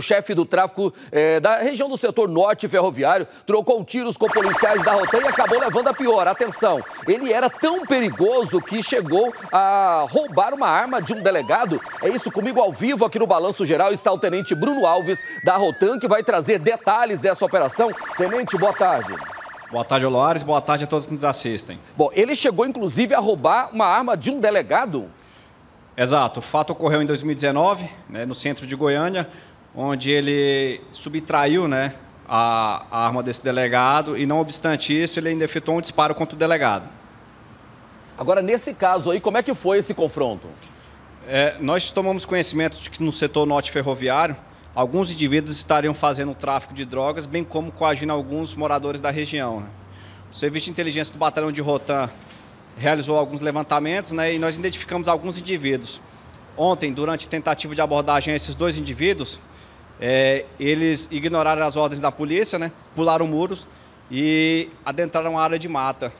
O chefe do tráfico é, da região do setor norte ferroviário trocou tiros com policiais da Rotan e acabou levando a pior. Atenção, ele era tão perigoso que chegou a roubar uma arma de um delegado. É isso comigo ao vivo aqui no Balanço Geral está o tenente Bruno Alves da Rotan que vai trazer detalhes dessa operação. Tenente, boa tarde. Boa tarde, Oloares. Boa tarde a todos que nos assistem. Bom, ele chegou inclusive a roubar uma arma de um delegado? Exato. O fato ocorreu em 2019, né, no centro de Goiânia onde ele subtraiu né, a, a, arma desse delegado e, não obstante isso, ele ainda efetuou um disparo contra o delegado. Agora, nesse caso aí, como é que foi esse confronto? É, nós tomamos conhecimento de que no setor norte ferroviário, alguns indivíduos estariam fazendo tráfico de drogas, bem como coagindo alguns moradores da região. Né? O Serviço de Inteligência do Batalhão de Rotan realizou alguns levantamentos né, e nós identificamos alguns indivíduos. Ontem, durante tentativa de abordagem a esses dois indivíduos, é, eles ignoraram as ordens da polícia, né? pularam muros e adentraram a área de mata.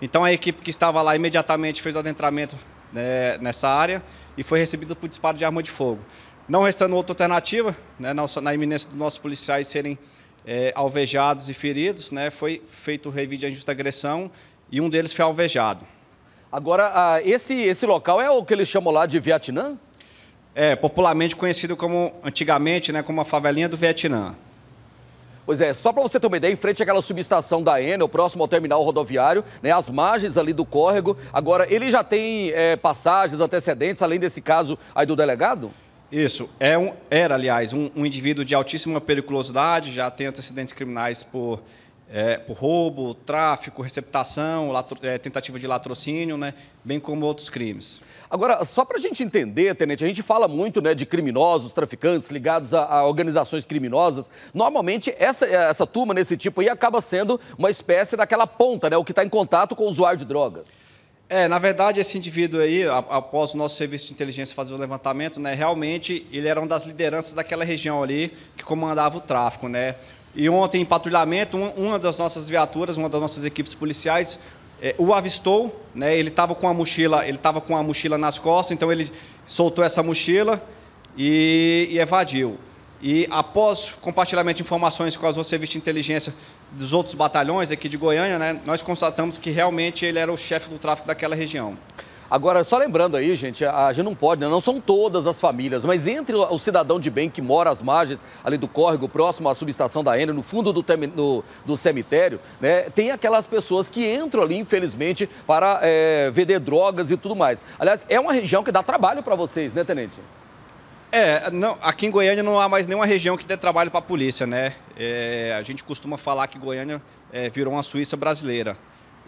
Então a equipe que estava lá imediatamente fez o adentramento né, nessa área e foi recebida por disparo de arma de fogo. Não restando outra alternativa, né, na, na iminência dos nossos policiais serem é, alvejados e feridos, né, foi feito o revide à injusta agressão e um deles foi alvejado. Agora, ah, esse, esse local é o que eles chamam lá de Vietnã? É, popularmente conhecido como, antigamente, né, como a favelinha do Vietnã. Pois é, só para você ter uma ideia, em frente àquela subestação da Enel, próximo ao terminal rodoviário, né, as margens ali do córrego. Agora, ele já tem é, passagens, antecedentes, além desse caso aí do delegado? Isso. É um, era, aliás, um, um indivíduo de altíssima periculosidade, já tem antecedentes criminais por é, por roubo, tráfico, receptação, latro, é, tentativa de latrocínio, né, bem como outros crimes. Agora, só para a gente entender, Tenente, a gente fala muito né, de criminosos, traficantes ligados a, a, organizações criminosas. Normalmente, essa, é, essa turma nesse tipo aí acaba sendo uma espécie daquela ponta, né, o que está em contato com o usuário de drogas. É, na verdade, esse indivíduo aí, após o nosso serviço de inteligência fazer o levantamento, né, realmente ele era uma das lideranças daquela região ali que comandava o tráfico, né? E ontem, em patrulhamento, uma das nossas viaturas, uma das nossas equipes policiais, é, o avistou, né? Ele estava com a mochila, ele estava com a mochila nas costas, então ele soltou essa mochila e, e evadiu. E após compartilhamento de informações com as outras serviços de inteligência dos outros batalhões aqui de Goiânia, né, nós constatamos que realmente ele era o chefe do tráfico daquela região. Agora, só lembrando aí, gente, a gente não pode, né? não são todas as famílias, mas entre o cidadão de bem que mora às margens ali do córrego, próximo à subestação da Enel, no fundo do, temi, no, do cemitério, né? tem aquelas pessoas que entram ali, infelizmente, para é, vender drogas e tudo mais. Aliás, é uma região que dá trabalho para vocês, né, Tenente? É, não, aqui em Goiânia não há mais nenhuma região que dê trabalho para a polícia, né? É, a gente costuma falar que Goiânia é, virou uma Suíça brasileira.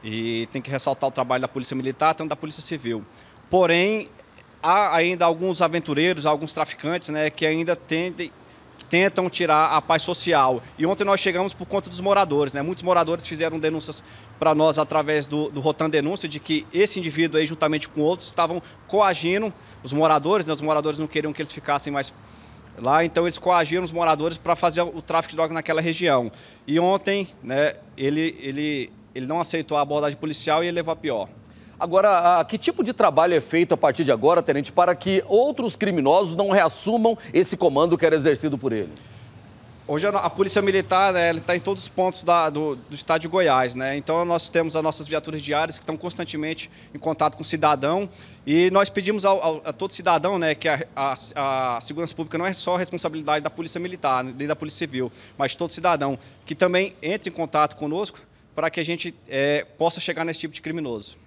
E tem que ressaltar o trabalho da Polícia Militar, tanto da Polícia Civil. Porém, há ainda alguns aventureiros, alguns traficantes, né, que ainda tendem, tentam tirar a paz social. E ontem nós chegamos por conta dos moradores, né? Muitos moradores fizeram denúncias para nós através do, do Rotan Denúncia de que esse indivíduo aí, juntamente com outros, estavam coagindo os moradores, né? Os moradores não queriam que eles ficassem mais lá, então eles coagiram os moradores para fazer o tráfico de droga naquela região. E ontem, né, ele, ele ele não aceitou a abordagem policial e ele levou a pior. Agora, a, que tipo de trabalho é feito a partir de agora, Tenente, para que outros criminosos não reassumam esse comando que era exercido por ele? Hoje a Polícia Militar né, está em todos os pontos da, do, do, estado de Goiás. Né? Então nós temos as nossas viaturas diárias que estão constantemente em contato com o cidadão. E nós pedimos ao, ao, a todo cidadão né, que a, a, a, segurança pública não é só responsabilidade da Polícia Militar, nem da Polícia Civil, mas todo cidadão que também entre em contato conosco para que a gente é, possa chegar nesse tipo de criminoso.